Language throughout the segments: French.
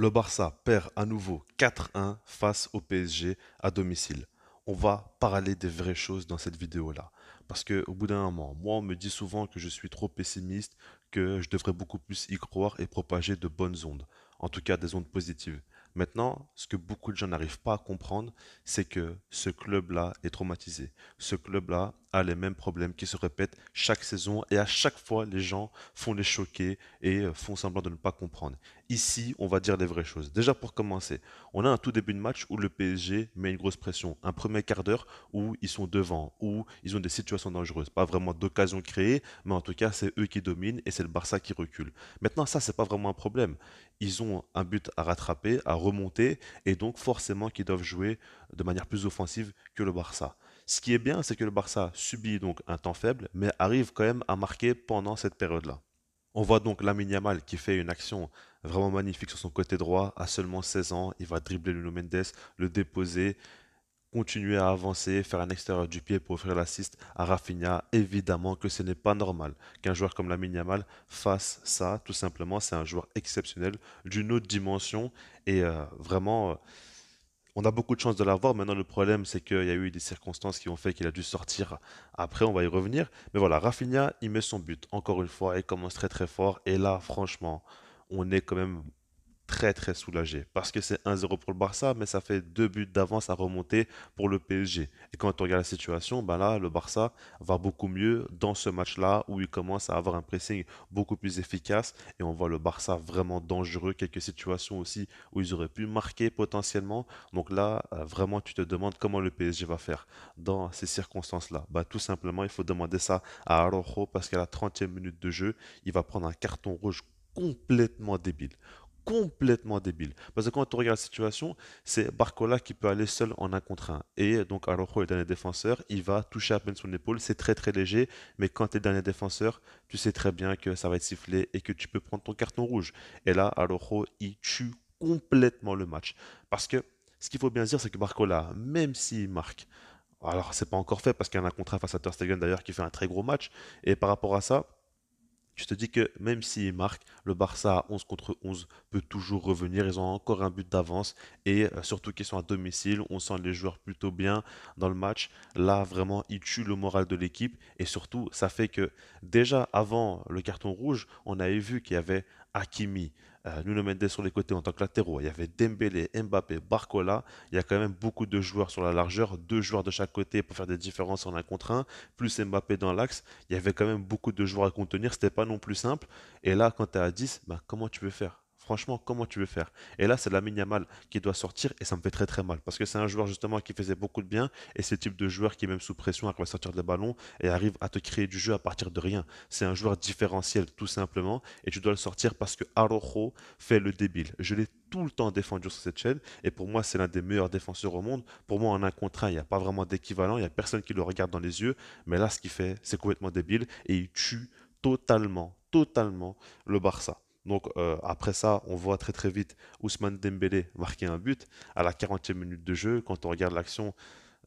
Le Barça perd à nouveau 4-1 face au PSG à domicile. On va parler des vraies choses dans cette vidéo-là. Parce qu'au bout d'un moment, moi on me dit souvent que je suis trop pessimiste, que je devrais beaucoup plus y croire et propager de bonnes ondes. En tout cas des ondes positives. Maintenant, ce que beaucoup de gens n'arrivent pas à comprendre, c'est que ce club-là est traumatisé. Ce club-là a les mêmes problèmes qui se répètent chaque saison et à chaque fois les gens font les choquer et euh, font semblant de ne pas comprendre. Ici, on va dire les vraies choses. Déjà pour commencer, on a un tout début de match où le PSG met une grosse pression, un premier quart d'heure où ils sont devant, où ils ont des situations dangereuses, pas vraiment d'occasion créée, mais en tout cas c'est eux qui dominent et c'est le Barça qui recule. Maintenant ça c'est pas vraiment un problème. Ils ont un but à rattraper, à remonter et donc forcément qu'ils doivent jouer de manière plus offensive que le Barça. Ce qui est bien, c'est que le Barça subit donc un temps faible, mais arrive quand même à marquer pendant cette période-là. On voit donc Lamine qui fait une action vraiment magnifique sur son côté droit. À seulement 16 ans, il va dribbler Luno Mendes, le déposer, continuer à avancer, faire un extérieur du pied pour offrir l'assist à Rafinha. Évidemment que ce n'est pas normal qu'un joueur comme Lamine Yamal fasse ça. Tout simplement, c'est un joueur exceptionnel d'une autre dimension et euh, vraiment. Euh, on a beaucoup de chance de l'avoir. Maintenant, le problème, c'est qu'il y a eu des circonstances qui ont fait qu'il a dû sortir. Après, on va y revenir. Mais voilà, Rafinha, il met son but. Encore une fois, il commence très très fort. Et là, franchement, on est quand même très très soulagé parce que c'est 1-0 pour le Barça, mais ça fait deux buts d'avance à remonter pour le PSG. Et quand on regarde la situation, ben là, le Barça va beaucoup mieux dans ce match-là où il commence à avoir un pressing beaucoup plus efficace et on voit le Barça vraiment dangereux. Quelques situations aussi où ils auraient pu marquer potentiellement. Donc là, euh, vraiment, tu te demandes comment le PSG va faire dans ces circonstances-là. bah tout simplement, il faut demander ça à Arojo parce qu'à la 30e minute de jeu, il va prendre un carton rouge complètement débile complètement débile. Parce que quand on regarde la situation, c'est Barcola qui peut aller seul en un contre un. Et donc Arojo est dernier défenseur, il va toucher à peine son épaule, c'est très très léger, mais quand tu es dernier défenseur, tu sais très bien que ça va être sifflé et que tu peux prendre ton carton rouge. Et là, Arojo il tue complètement le match. Parce que ce qu'il faut bien dire, c'est que Barcola, même s'il marque, alors c'est pas encore fait parce qu'il y a un contrat face à Ter d'ailleurs qui fait un très gros match, et par rapport à ça, je te dis que même s'ils marquent, le Barça à 11 contre 11 peut toujours revenir. Ils ont encore un but d'avance et euh, surtout qu'ils sont à domicile. On sent les joueurs plutôt bien dans le match. Là, vraiment, ils tuent le moral de l'équipe et surtout, ça fait que déjà avant le carton rouge, on avait vu qu'il y avait Hakimi, nous euh, Nuno Mendes sur les côtés en tant que latéraux. Il y avait Dembélé, Mbappé, Barcola. Il y a quand même beaucoup de joueurs sur la largeur, deux joueurs de chaque côté pour faire des différences en un contre un, plus Mbappé dans l'axe. Il y avait quand même beaucoup de joueurs à contenir, c'était pas non plus simple. Et là, quand tu es à 10, bah, comment tu peux faire Franchement, comment tu veux faire Et là, c'est la mal qui doit sortir et ça me fait très très mal parce que c'est un joueur justement qui faisait beaucoup de bien et c'est le type de joueur qui, est même sous pression, arrive à sortir des ballons et arrive à te créer du jeu à partir de rien. C'est un joueur différentiel tout simplement et tu dois le sortir parce que Arojo fait le débile. Je l'ai tout le temps défendu sur cette chaîne et pour moi, c'est l'un des meilleurs défenseurs au monde. Pour moi, en un contre il n'y a pas vraiment d'équivalent, il n'y a personne qui le regarde dans les yeux, mais là, ce qu'il fait, c'est complètement débile et il tue totalement, totalement le Barça. Donc euh, après ça, on voit très très vite Ousmane Dembélé marquer un but à la 40e minute de jeu. Quand on regarde l'action,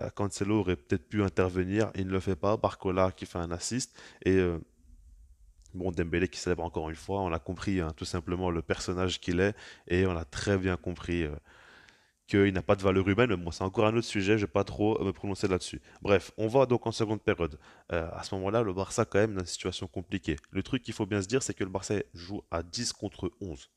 euh, Cancelo aurait peut-être pu intervenir, il ne le fait pas. Barcola qui fait un assist et euh, Bon, Dembélé qui célèbre encore une fois, on a compris hein, tout simplement le personnage qu'il est et on a très bien compris qu'il n'a pas de valeur humaine, mais c'est encore un autre sujet, je ne vais pas trop me prononcer là-dessus. Bref, on va donc en seconde période. Euh, à ce moment-là, le Barça, quand même, dans une situation compliquée. Le truc qu'il faut bien se dire, c'est que le Barça joue à 10 contre 11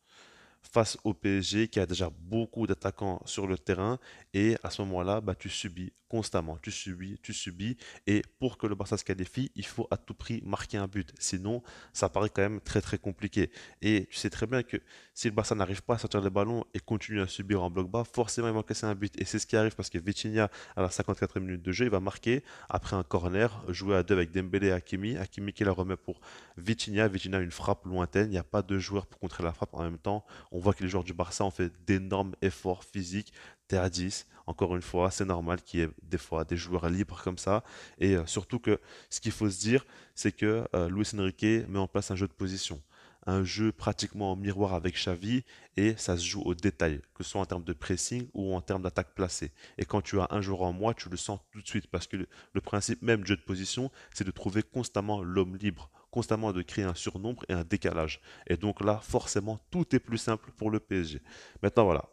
face au PSG qui a déjà beaucoup d'attaquants sur le terrain. Et à ce moment-là, bah, tu subis constamment. Tu subis, tu subis. Et pour que le Barça se qualifie, il faut à tout prix marquer un but. Sinon, ça paraît quand même très très compliqué. Et tu sais très bien que si le Barça n'arrive pas à sortir le ballon et continue à subir en bloc bas, forcément il va casser un but. Et c'est ce qui arrive parce que Vitinha, à la 54e minute de jeu, il va marquer après un corner joué à deux avec Dembélé et Hakimi. Hakimi qui la remet pour Vitinha. Vitinha, une frappe lointaine. Il n'y a pas deux joueurs pour contrer la frappe en même temps on voit que les joueurs du Barça ont fait d'énormes efforts physiques. T'es 10. Encore une fois, c'est normal qu'il y ait des fois des joueurs libres comme ça. Et euh, surtout que ce qu'il faut se dire, c'est que euh, Luis Enrique met en place un jeu de position un jeu pratiquement en miroir avec Xavi et ça se joue au détail, que ce soit en termes de pressing ou en termes d'attaque placée. Et quand tu as un joueur en moi, tu le sens tout de suite parce que le, principe même du jeu de position, c'est de trouver constamment l'homme libre constamment de créer un surnombre et un décalage. Et donc là, forcément, tout est plus simple pour le PSG. Maintenant, voilà,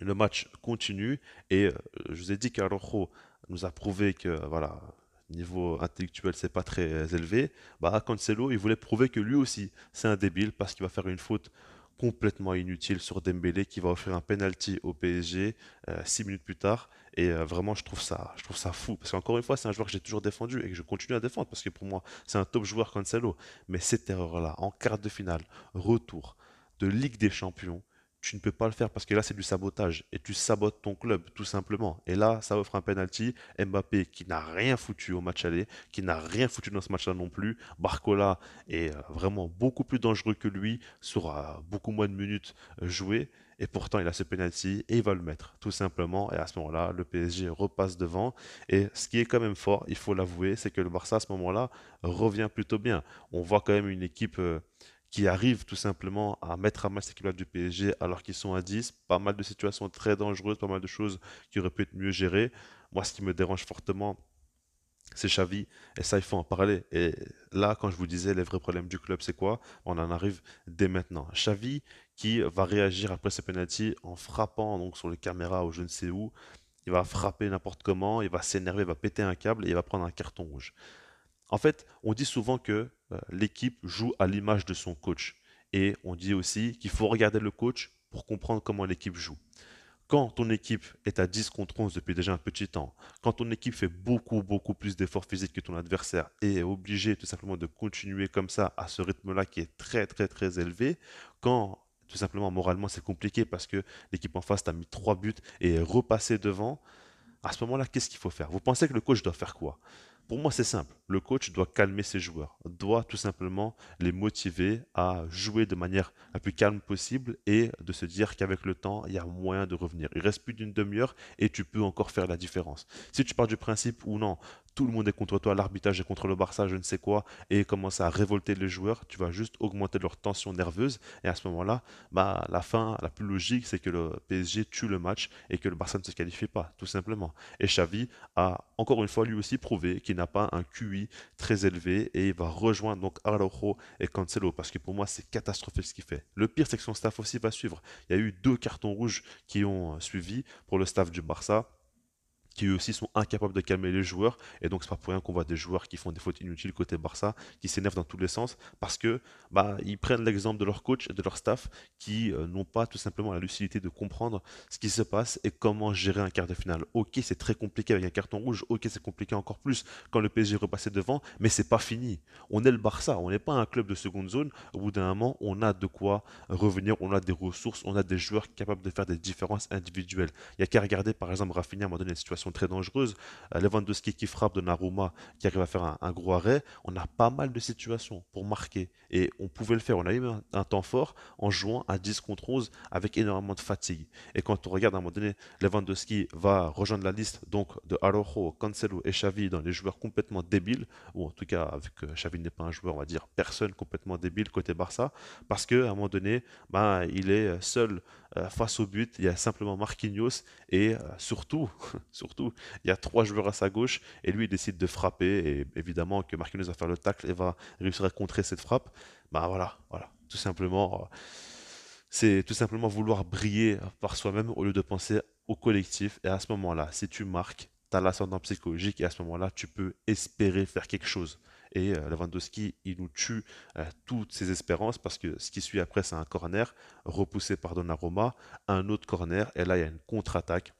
le match continue et euh, je vous ai dit qu'Arojo nous a prouvé que voilà niveau intellectuel c'est pas très euh, élevé bah Cancelo il voulait prouver que lui aussi c'est un débile parce qu'il va faire une faute complètement inutile sur Dembélé qui va offrir un penalty au PSG euh, six minutes plus tard et euh, vraiment je trouve ça je trouve ça fou parce qu'encore une fois c'est un joueur que j'ai toujours défendu et que je continue à défendre parce que pour moi c'est un top joueur Cancelo mais cette erreur là en quart de finale retour de Ligue des Champions tu ne peux pas le faire parce que là, c'est du sabotage et tu sabotes ton club tout simplement. Et là, ça offre un penalty. Mbappé qui n'a rien foutu au match aller, qui n'a rien foutu dans ce match-là non plus. Barcola est euh, vraiment beaucoup plus dangereux que lui sur beaucoup moins de minutes euh, jouées. Et pourtant, il a ce penalty et il va le mettre, tout simplement. Et à ce moment-là, le PSG repasse devant. Et ce qui est quand même fort, il faut l'avouer, c'est que le Barça, à ce moment-là, revient plutôt bien. On voit quand même une équipe euh, qui arrivent tout simplement à mettre à mal cette équipe du PSG alors qu'ils sont à 10. Pas mal de situations très dangereuses, pas mal de choses qui auraient pu être mieux gérées. Moi, ce qui me dérange fortement, c'est Xavi, et ça, il faut en parler. Et là, quand je vous disais les vrais problèmes du club, c'est quoi On en arrive dès maintenant. Xavi qui va réagir après ses pénalties en frappant donc sur les caméras ou je ne sais où. Il va frapper n'importe comment, il va s'énerver, il va péter un câble et il va prendre un carton rouge. En fait, on dit souvent que euh, l'équipe joue à l'image de son coach. Et on dit aussi qu'il faut regarder le coach pour comprendre comment l'équipe joue. Quand ton équipe est à 10 contre 11 depuis déjà un petit temps, quand ton équipe fait beaucoup, beaucoup plus d'efforts physiques que ton adversaire et est obligée tout simplement de continuer comme ça à ce rythme-là qui est très, très, très élevé, quand tout simplement moralement c'est compliqué parce que l'équipe en face t'a mis 3 buts et est repassée devant, à ce moment-là, qu'est-ce qu'il faut faire Vous pensez que le coach doit faire quoi Pour moi, c'est simple le coach doit calmer ses joueurs, doit tout simplement les motiver à jouer de manière la plus calme possible et de se dire qu'avec le temps, il y a moyen de revenir. Il reste plus d'une demi-heure et tu peux encore faire la différence. Si tu pars du principe ou non, tout le monde est contre toi, l'arbitrage est contre le Barça, je ne sais quoi, et commence à révolter les joueurs, tu vas juste augmenter leur tension nerveuse. Et à ce moment-là, bah, la fin la plus logique, c'est que le PSG tue le match et que le Barça ne se qualifie pas, tout simplement. Et Xavi a encore une fois lui aussi prouvé qu'il n'a pas un QI très élevé et il va rejoindre donc Araujo et Cancelo parce que pour moi c'est catastrophique ce qu'il fait. Le pire c'est que son staff aussi va suivre. Il y a eu deux cartons rouges qui ont euh, suivi pour le staff du Barça qui eux aussi sont incapables de calmer les joueurs. Et donc, c'est pas pour rien qu'on voit des joueurs qui font des fautes inutiles côté Barça, qui s'énervent dans tous les sens, parce que bah, ils prennent l'exemple de leur coach et de leur staff qui euh, n'ont pas tout simplement la lucidité de comprendre ce qui se passe et comment gérer un quart de finale. Ok, c'est très compliqué avec un carton rouge, ok, c'est compliqué encore plus quand le PSG repassait devant, mais c'est pas fini. On est le Barça, on n'est pas un club de seconde zone. Au bout d'un moment, on a de quoi revenir, on a des ressources, on a des joueurs capables de faire des différences individuelles. Il n'y a qu'à regarder par exemple Rafinha à un moment donné la situation très dangereuses. Euh, Lewandowski qui frappe de Naruma, qui arrive à faire un, gros arrêt. On a pas mal de situations pour marquer. Et on pouvait le faire. On a eu un, temps fort en jouant à 10 contre 11 avec énormément de fatigue. Et quand on regarde à un moment donné, Lewandowski va rejoindre la liste donc de Arojo, Cancelo et Xavi dans les joueurs complètement débiles, ou en tout cas avec euh, Xavi n'est pas un joueur, on va dire personne complètement débile côté Barça, parce qu'à un moment donné, bah, il est seul euh, face au but. Il y a simplement Marquinhos et euh, surtout, surtout. Il y a trois joueurs à sa gauche et lui, il décide de frapper. Et évidemment que Marquinhos va faire le tacle et va réussir à contrer cette frappe. Bah voilà, voilà. Tout simplement, euh, c'est tout simplement vouloir briller par soi-même au lieu de penser au collectif. Et à ce moment-là, si tu marques, tu as l'ascendant psychologique et à ce moment-là, tu peux espérer faire quelque chose. Et euh, Lewandowski, il nous tue euh, toutes ses espérances parce que ce qui suit après, c'est un corner repoussé par Donnarumma, un autre corner, et là, il y a une contre-attaque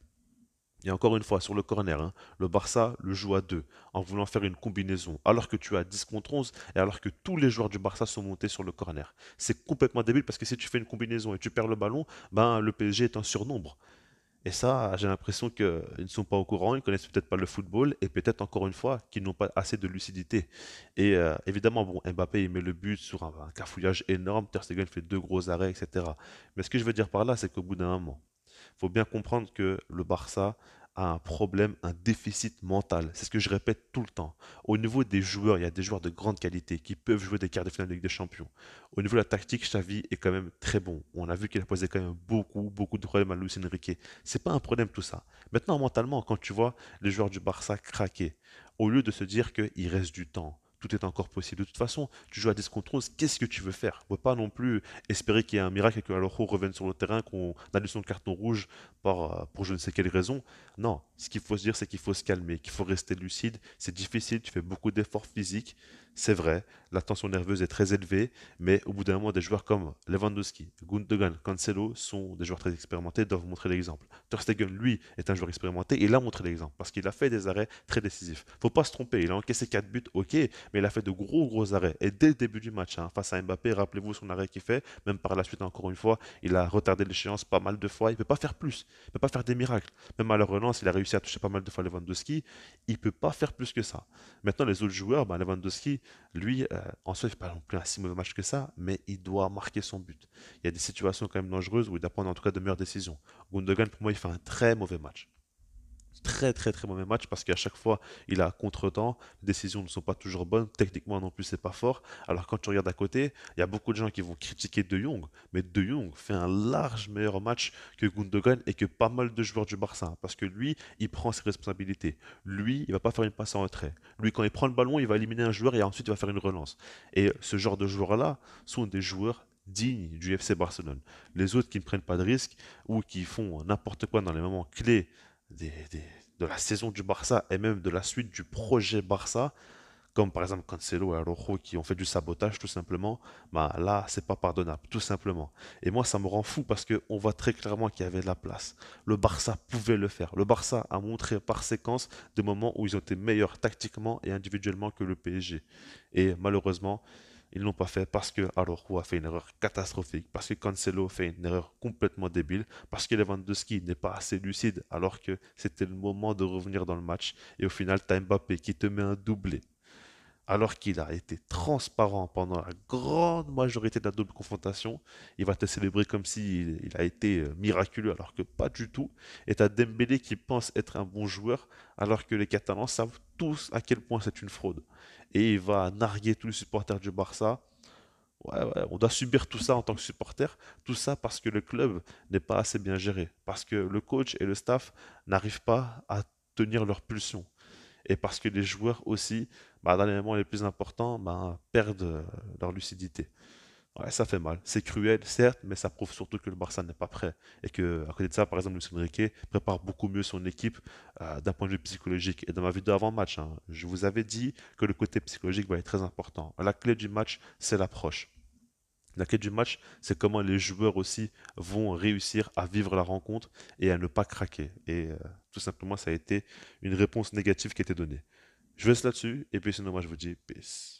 et encore une fois, sur le corner, hein, le Barça le joue à deux en voulant faire une combinaison, alors que tu as 10 contre 11 et alors que tous les joueurs du Barça sont montés sur le corner. C'est complètement débile parce que si tu fais une combinaison et tu perds le ballon, ben, le PSG est un surnombre. Et ça, j'ai l'impression qu'ils ne sont pas au courant, ils ne connaissent peut-être pas le football et peut-être encore une fois qu'ils n'ont pas assez de lucidité. Et euh, évidemment, bon, Mbappé il met le but sur un, un cafouillage énorme, Ter Stegen fait deux gros arrêts, etc. Mais ce que je veux dire par là, c'est qu'au bout d'un moment, faut bien comprendre que le Barça a un problème, un déficit mental. C'est ce que je répète tout le temps. Au niveau des joueurs, il y a des joueurs de grande qualité qui peuvent jouer des quarts de finale de Ligue des Champions. Au niveau de la tactique, Xavi est quand même très bon. On a vu qu'il a posé quand même beaucoup, beaucoup de problèmes à Luis Enrique. C'est pas un problème tout ça. Maintenant, mentalement, quand tu vois les joueurs du Barça craquer, au lieu de se dire qu'il reste du temps, tout est encore possible. De toute façon, tu joues à 10 contre 11, qu'est-ce que tu veux faire On ne peut pas non plus espérer qu'il y ait un miracle et que Alonso revienne sur le terrain, qu'on annule son carton rouge par, euh, pour je ne sais quelle raison. Non, ce qu'il faut se dire, c'est qu'il faut se calmer, qu'il faut rester lucide. C'est difficile, tu fais beaucoup d'efforts physiques, c'est vrai. La tension nerveuse est très élevée, mais au bout d'un moment, des joueurs comme Lewandowski, Gundogan, Cancelo sont des joueurs très expérimentés, doivent montrer l'exemple. Ter Stegen, lui, est un joueur expérimenté, et il a montré l'exemple parce qu'il a fait des arrêts très décisifs. Faut pas se tromper, il a encaissé 4 buts, ok, mais il a fait de gros, gros arrêts. Et dès le début du match, hein, face à Mbappé, rappelez-vous son arrêt qu'il fait, même par la suite, encore une fois, il a retardé l'échéance pas mal de fois. Il ne peut pas faire plus, il ne peut pas faire des miracles. Même à la relance, il a réussi à toucher pas mal de fois Lewandowski. Il ne peut pas faire plus que ça. Maintenant, les autres joueurs, bah, Lewandowski, lui, euh, en soi, il ne fait pas non plus un si mauvais match que ça, mais il doit marquer son but. Il y a des situations quand même dangereuses où il doit prendre en tout cas de meilleures décisions. Gundogan, pour moi, il fait un très mauvais match très très très mauvais match parce qu'à chaque fois il a contre-temps, les décisions ne sont pas toujours bonnes, techniquement non plus c'est pas fort. Alors quand tu regardes à côté, il y a beaucoup de gens qui vont critiquer De Jong, mais De Jong fait un large meilleur match que Gundogan et que pas mal de joueurs du Barça parce que lui il prend ses responsabilités. Lui il va pas faire une passe en retrait. Lui quand il prend le ballon il va éliminer un joueur et ensuite il va faire une relance. Et ce genre de joueurs là sont des joueurs dignes du FC Barcelone. Les autres qui ne prennent pas de risques ou qui font n'importe quoi dans les moments clés de la saison du Barça et même de la suite du projet Barça, comme par exemple Cancelo et Arrojo qui ont fait du sabotage tout simplement, bah là c'est pas pardonnable tout simplement. Et moi ça me rend fou parce qu'on voit très clairement qu'il y avait de la place. Le Barça pouvait le faire. Le Barça a montré par séquence des moments où ils ont été meilleurs tactiquement et individuellement que le PSG. Et malheureusement, ils l'ont pas fait parce que Arojo a fait une erreur catastrophique, parce que Cancelo fait une erreur complètement débile, parce que Lewandowski n'est pas assez lucide alors que c'était le moment de revenir dans le match. Et au final, as Mbappé qui te met un doublé alors qu'il a été transparent pendant la grande majorité de la double confrontation, il va te célébrer comme s'il il a été euh, miraculeux, alors que pas du tout. Et tu as Dembélé qui pense être un bon joueur, alors que les Catalans savent tous à quel point c'est une fraude. Et il va narguer tous les supporters du Barça. ouais, on doit subir tout ça en tant que supporter, tout ça parce que le club n'est pas assez bien géré, parce que le coach et le staff n'arrivent pas à tenir leur pulsion, et parce que les joueurs aussi bah, dans les moments les plus importants, bah, perdent euh, leur lucidité. ça fait mal. C'est cruel, certes, mais ça prouve surtout que le Barça n'est pas prêt. Et que, à côté de ça, par exemple, Luis Enrique prépare beaucoup mieux son équipe euh, d'un point de vue psychologique. Et dans ma vidéo avant match, hein. je vous avais dit que le côté psychologique va être très important. La clé du match, c'est l'approche. La clé du match, c'est comment les joueurs aussi vont réussir à vivre la rencontre et à ne pas craquer. Et euh, tout simplement, ça a été une réponse négative qui a été donnée. Je vous laisse là-dessus. Et puis sinon, moi, je vous dis peace.